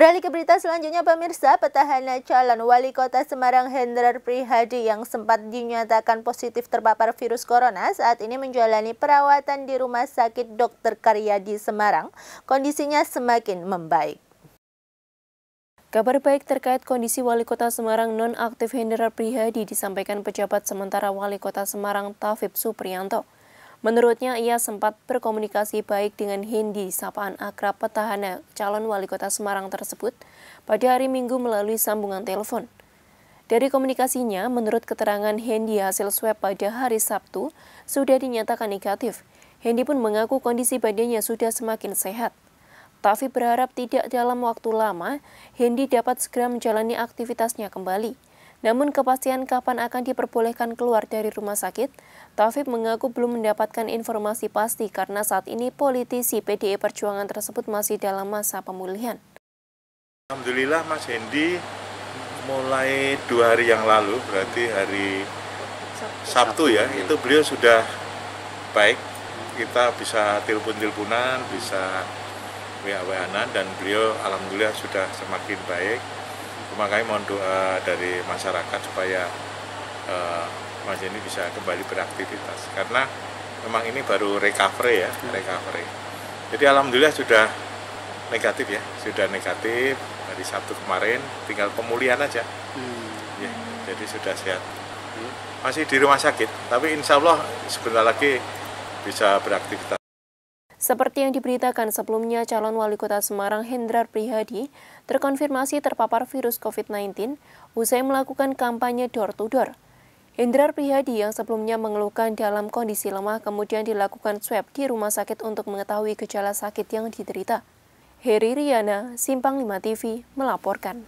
Beralih ke berita selanjutnya pemirsa, petahana calon wali kota Semarang Hendrar Prihadi yang sempat dinyatakan positif terpapar virus corona saat ini menjalani perawatan di Rumah Sakit Dr. Karyadi Semarang. Kondisinya semakin membaik. Kabar baik terkait kondisi Wali Kota Semarang nonaktif Hendrar Prihadi disampaikan pejabat sementara Wali Kota Semarang Taufib Suprianto. Menurutnya, ia sempat berkomunikasi baik dengan Hendi, sapaan akrab petahana calon wali kota Semarang tersebut, pada hari Minggu melalui sambungan telepon. Dari komunikasinya, menurut keterangan Hendi hasil swab pada hari Sabtu sudah dinyatakan negatif. Hendi pun mengaku kondisi badannya sudah semakin sehat. Tapi berharap tidak dalam waktu lama, Hendi dapat segera menjalani aktivitasnya kembali. Namun kepastian kapan akan diperbolehkan keluar dari rumah sakit, Taufik mengaku belum mendapatkan informasi pasti karena saat ini politisi PDI Perjuangan tersebut masih dalam masa pemulihan. Alhamdulillah Mas Hendi mulai dua hari yang lalu, berarti hari Sabtu, Sabtu ya, itu beliau sudah baik. Kita bisa telepon-teleponan, bisa wa dan beliau alhamdulillah sudah semakin baik. Makanya mohon doa dari masyarakat supaya uh, Mas ini bisa kembali beraktivitas karena memang ini baru recovery ya, ya. recovery. Jadi alhamdulillah sudah negatif ya, sudah negatif dari Sabtu kemarin, tinggal pemulihan aja. Hmm. Ya, jadi sudah sehat. Hmm. Masih di rumah sakit, tapi insya Allah sebentar lagi bisa beraktivitas. Seperti yang diberitakan sebelumnya, calon wali kota Semarang Hendrar Prihadi terkonfirmasi terpapar virus COVID-19 usai melakukan kampanye door-to-door. -door. Hendrar Prihadi yang sebelumnya mengeluhkan dalam kondisi lemah kemudian dilakukan swab di rumah sakit untuk mengetahui gejala sakit yang diderita. Heri Riana, Simpang 5 TV, melaporkan.